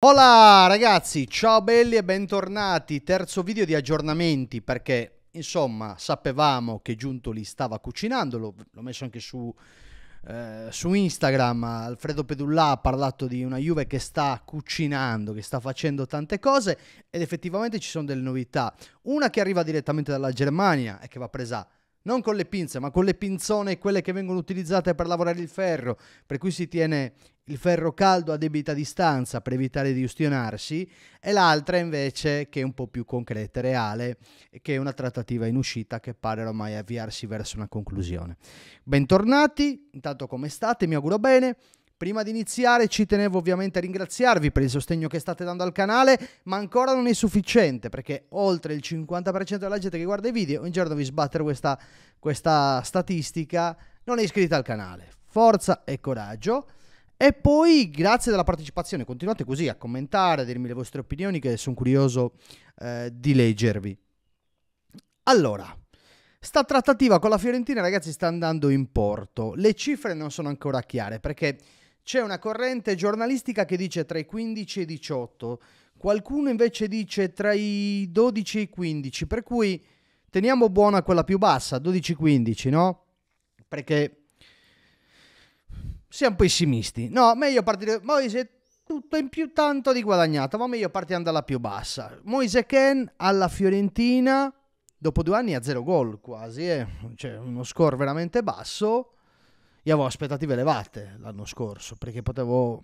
Hola ragazzi, ciao belli e bentornati, terzo video di aggiornamenti perché insomma sapevamo che Giuntoli stava cucinando, l'ho messo anche su, eh, su Instagram, Alfredo Pedulla ha parlato di una Juve che sta cucinando, che sta facendo tante cose ed effettivamente ci sono delle novità, una che arriva direttamente dalla Germania e che va presa non con le pinze, ma con le pinzone, quelle che vengono utilizzate per lavorare il ferro, per cui si tiene il ferro caldo a debita distanza per evitare di ustionarsi, e l'altra invece che è un po' più concreta e reale, che è una trattativa in uscita che pare ormai avviarsi verso una conclusione. Bentornati, intanto come state? Mi auguro bene. Prima di iniziare ci tenevo ovviamente a ringraziarvi per il sostegno che state dando al canale, ma ancora non è sufficiente perché oltre il 50% della gente che guarda i video, in giorno vi sbattere questa, questa statistica, non è iscritta al canale. Forza e coraggio. E poi grazie della partecipazione, continuate così a commentare, a dirmi le vostre opinioni che sono curioso eh, di leggervi. Allora, Sta trattativa con la Fiorentina, ragazzi, sta andando in porto. Le cifre non sono ancora chiare perché c'è una corrente giornalistica che dice tra i 15 e i 18, qualcuno invece dice tra i 12 e i 15, per cui teniamo buona quella più bassa, 12-15, no? Perché siamo pessimisti. No, meglio partire... Moise, tutto in più tanto di guadagnato, ma meglio partiamo dalla più bassa. Moise Ken alla Fiorentina, dopo due anni a zero gol quasi, eh? cioè uno score veramente basso. Io avevo aspettative elevate l'anno scorso perché potevo,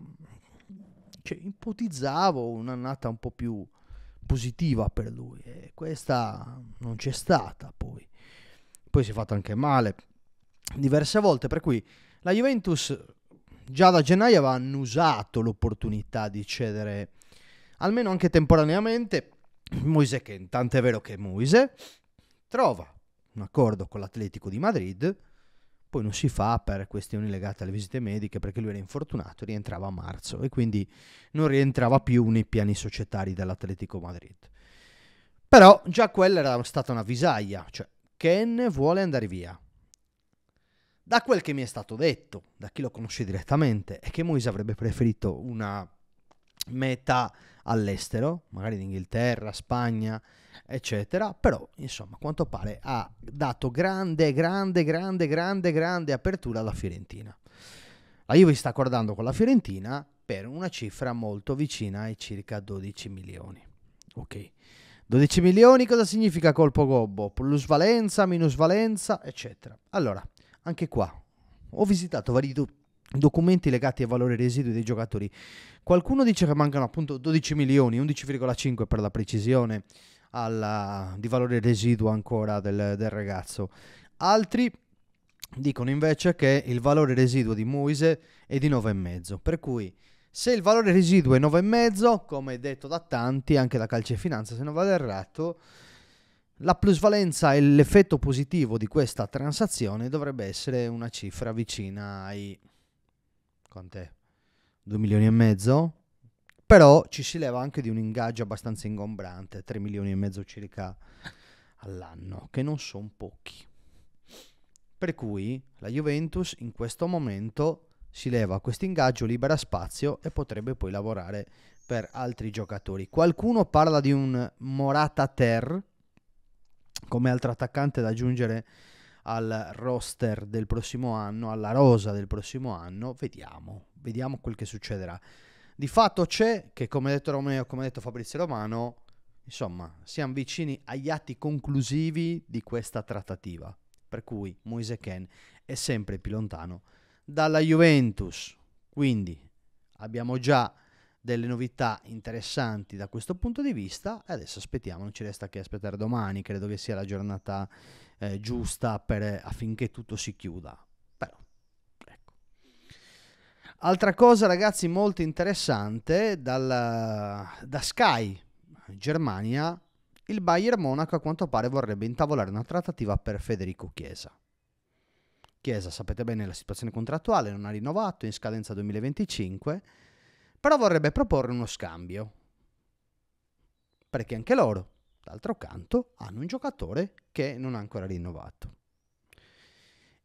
cioè, ipotizzavo un'annata un po' più positiva per lui e questa non c'è stata poi. Poi si è fatto anche male diverse volte, per cui la Juventus già da gennaio aveva annusato l'opportunità di cedere almeno anche temporaneamente Moise Ken, tant'è vero che Moise trova un accordo con l'Atletico di Madrid poi non si fa per questioni legate alle visite mediche perché lui era infortunato e rientrava a marzo e quindi non rientrava più nei piani societari dell'Atletico Madrid. Però già quella era stata una visaglia, cioè Ken vuole andare via. Da quel che mi è stato detto, da chi lo conosce direttamente, è che Moise avrebbe preferito una metà all'estero, magari in Inghilterra, Spagna, eccetera, però insomma, a quanto pare ha dato grande, grande, grande, grande, grande apertura alla Fiorentina. La Juve sta accordando con la Fiorentina per una cifra molto vicina ai circa 12 milioni. Ok. 12 milioni cosa significa colpo gobbo? Plusvalenza, minusvalenza, eccetera. Allora, anche qua ho visitato vari, documenti legati ai valori residui dei giocatori. Qualcuno dice che mancano appunto 12 milioni, 11,5 per la precisione, alla, di valore residuo ancora del, del, ragazzo. Altri dicono invece che il valore residuo di Moise è di 9,5, per cui se il valore residuo è 9,5, come detto da tanti, anche da Calcio e Finanza, se non vado errato, la plusvalenza e l'effetto positivo di questa transazione dovrebbe essere una cifra vicina ai quant'è? 2 milioni e mezzo, però ci si leva anche di un ingaggio abbastanza ingombrante, 3 milioni e mezzo circa all'anno, che non sono pochi. Per cui la Juventus in questo momento si leva questo ingaggio, libera spazio e potrebbe poi lavorare per altri giocatori. Qualcuno parla di un Morata Ter come altro attaccante da aggiungere al roster del prossimo anno, alla rosa del prossimo anno, vediamo, vediamo quel che succederà. Di fatto c'è che, come ha detto Romeo, come ha detto Fabrizio Romano, insomma, siamo vicini agli atti conclusivi di questa trattativa, per cui Moise Ken è sempre più lontano dalla Juventus. Quindi abbiamo già delle novità interessanti da questo punto di vista e adesso aspettiamo, non ci resta che aspettare domani, credo che sia la giornata eh, giusta per, eh, affinché tutto si chiuda. Però, ecco. Altra cosa ragazzi molto interessante, dal, da Sky Germania, il Bayern Monaco a quanto pare vorrebbe intavolare una trattativa per Federico Chiesa. Chiesa, sapete bene la situazione contrattuale, non ha rinnovato, in scadenza 2025 però vorrebbe proporre uno scambio. Perché anche loro, d'altro canto, hanno un giocatore che non ha ancora rinnovato.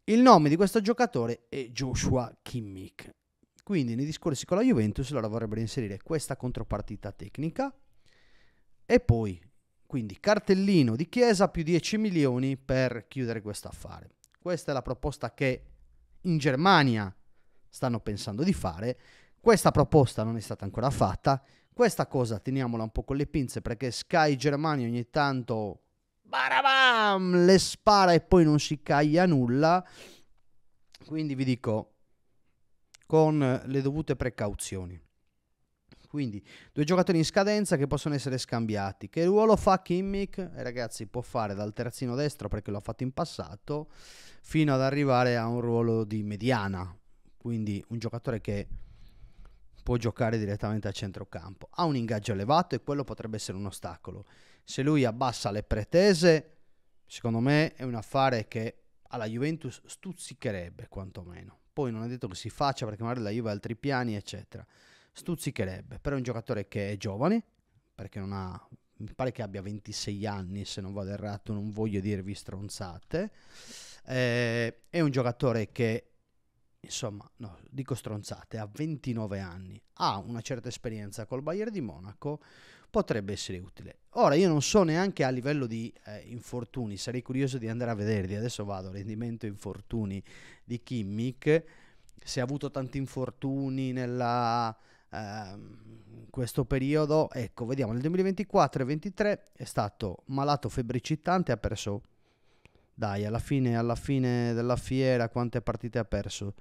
Il nome di questo giocatore è Joshua Kimmich. Quindi nei discorsi con la Juventus loro vorrebbero inserire questa contropartita tecnica e poi quindi cartellino di Chiesa più 10 milioni per chiudere questo affare. Questa è la proposta che in Germania stanno pensando di fare questa proposta non è stata ancora fatta, questa cosa teniamola un po' con le pinze perché Sky Germania ogni tanto barabam, le spara e poi non si caglia nulla. Quindi vi dico con le dovute precauzioni. Quindi due giocatori in scadenza che possono essere scambiati. Che ruolo fa Kimmich? Eh, ragazzi, può fare dal terzino destro perché l'ha fatto in passato fino ad arrivare a un ruolo di mediana. Quindi un giocatore che può giocare direttamente a centrocampo. Ha un ingaggio elevato e quello potrebbe essere un ostacolo. Se lui abbassa le pretese, secondo me è un affare che alla Juventus stuzzicherebbe quantomeno. Poi non è detto che si faccia perché magari la Juve ha altri piani, eccetera. Stuzzicherebbe, però è un giocatore che è giovane, perché non ha, mi pare che abbia 26 anni, se non vado errato, non voglio dirvi stronzate. Eh, è un giocatore che insomma, no, dico stronzate, ha 29 anni, ha una certa esperienza col Bayern di Monaco, potrebbe essere utile. Ora io non so neanche a livello di eh, infortuni, sarei curioso di andare a vederli, adesso vado, rendimento infortuni di Kimmich, se ha avuto tanti infortuni nella, eh, in questo periodo, ecco, vediamo, nel 2024 2023 è stato malato febbricitante, ha perso dai, alla fine, alla fine della fiera quante partite ha perso?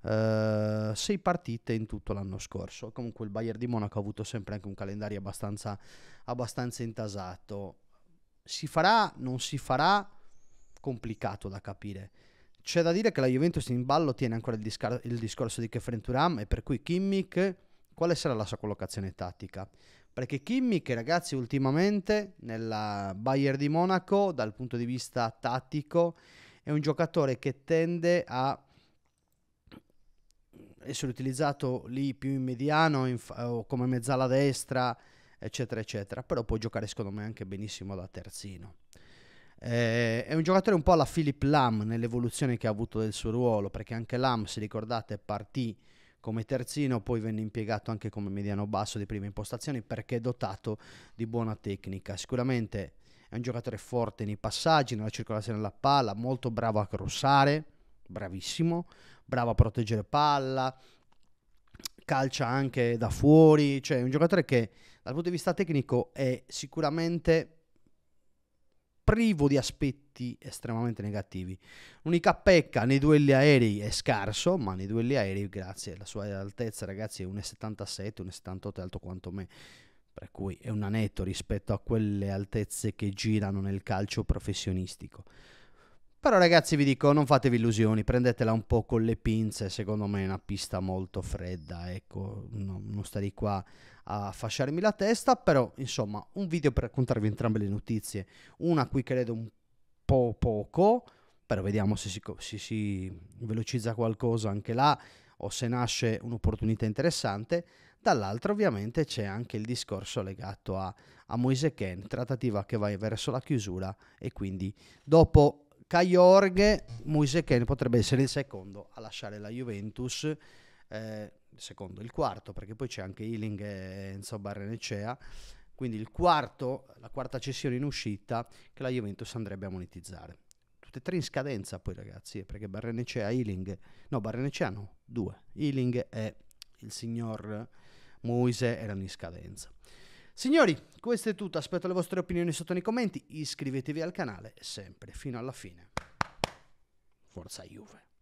Uh, sei partite in tutto l'anno scorso. Comunque il Bayern di Monaco ha avuto sempre anche un calendario abbastanza, abbastanza intasato. Si farà, non si farà, complicato da capire. C'è da dire che la Juventus in ballo tiene ancora il, discar- il discorso di Kefren Turam e per cui Kimmich, quale sarà la sua collocazione tattica? Perché Kimmich, ragazzi, ultimamente nella Bayern di Monaco, dal punto di vista tattico, è un giocatore che tende a essere utilizzato lì più in mediano in fa- o come mezzala destra, eccetera, eccetera. Però può giocare, secondo me, anche benissimo da terzino. Eh, è un giocatore un po' alla Philip Lam nell'evoluzione che ha avuto del suo ruolo, perché anche Lam, se ricordate, partì come terzino, poi venne impiegato anche come mediano basso di prime impostazioni perché è dotato di buona tecnica. Sicuramente è un giocatore forte nei passaggi, nella circolazione della palla, molto bravo a crossare, bravissimo, bravo a proteggere palla, calcia anche da fuori, cioè è un giocatore che dal punto di vista tecnico è sicuramente privo di aspetti estremamente negativi. L'unica pecca nei duelli aerei è scarso, ma nei duelli aerei, grazie alla sua altezza, ragazzi, è 1,77, 1,78 alto quanto me, per cui è un anetto rispetto a quelle altezze che girano nel calcio professionistico. Però ragazzi vi dico, non fatevi illusioni, prendetela un po' con le pinze, secondo me è una pista molto fredda, ecco, no, non starei qua a fasciarmi la testa, però insomma un video per raccontarvi entrambe le notizie, una qui credo un po' poco, però vediamo se si, se si velocizza qualcosa anche là o se nasce un'opportunità interessante, dall'altra ovviamente c'è anche il discorso legato a, a Moise Ken, trattativa che va verso la chiusura e quindi dopo Caiorghe, Moise potrebbe essere il secondo a lasciare la Juventus, eh, secondo il quarto, perché poi c'è anche Ealing e Enzo Barrenecea, quindi il quarto, la quarta cessione in uscita che la Juventus andrebbe a monetizzare. Tutte e tre in scadenza poi ragazzi, eh, perché Barrenecea, Ealing, no Barrenecea no, due, Ealing e il signor Muise erano in scadenza. Signori, questo è tutto, aspetto le vostre opinioni sotto nei commenti, iscrivetevi al canale sempre fino alla fine. Forza Juve.